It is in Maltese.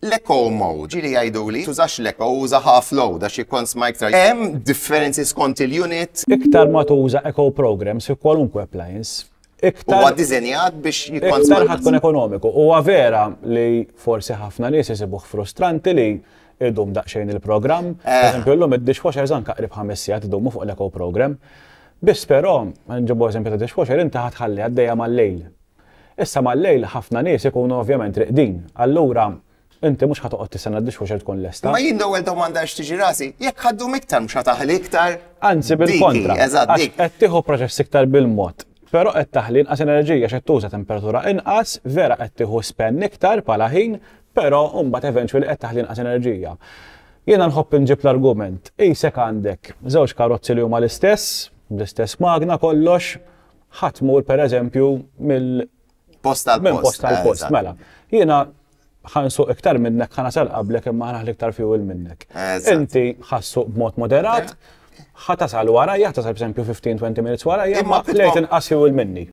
l-eco mode, ġiri għajdu li, tużax l uża half low, da xie kont smajk tra. Hemm differences kont il-unit. Iktar ma tuża eko programs fi kwalunkwe appliance. Iktar. Huwa dizenjat biex jikon Iktar ħatkun ekonomiku. Huwa vera li forsi ħafna nies isibuh frustranti li idum daqxejn il-program. Eh. Eżempju, l-lum id-dishwasher zanka qrib ħamessijat idum fuq l eko program. Biss però, nġibu eżempju ta' dishwasher, inti ħatħalli għaddejja mal-lejl. Issa mal-lejl ħafna nies ikunu ovvjament riqdin. Allura, inti mhux ħatoqgħod tisena d xi tkun lesta. Ma jien l domanda għax tiġi rasi, jekk ħaddum iktar mhux ħataħli iktar. Anzi bil-kontra. Qed tieħu proċess iktar bil-mod. Però qed taħlin qas enerġija x'qed tuża temperatura inqas, vera qed tieħu spenn iktar bħala ħin, però mbagħad eventually qed taħlin qas enerġija. Jiena nħobb inġib l-argument. Isek għandek żewġ karozzi li huma l-istess, l-istess magna kollox, ħatmur per eżempju mill post tal post. Mela, jiena ħansuq iktar minnek ħanasal qablek imma ħanaħ iktar fuel minnek. Inti ħassuq b'mod moderat, eh. ħatasal wara, jaħtasal b'sempju 15-20 minutes wara, imma lejt inqas fuel minni.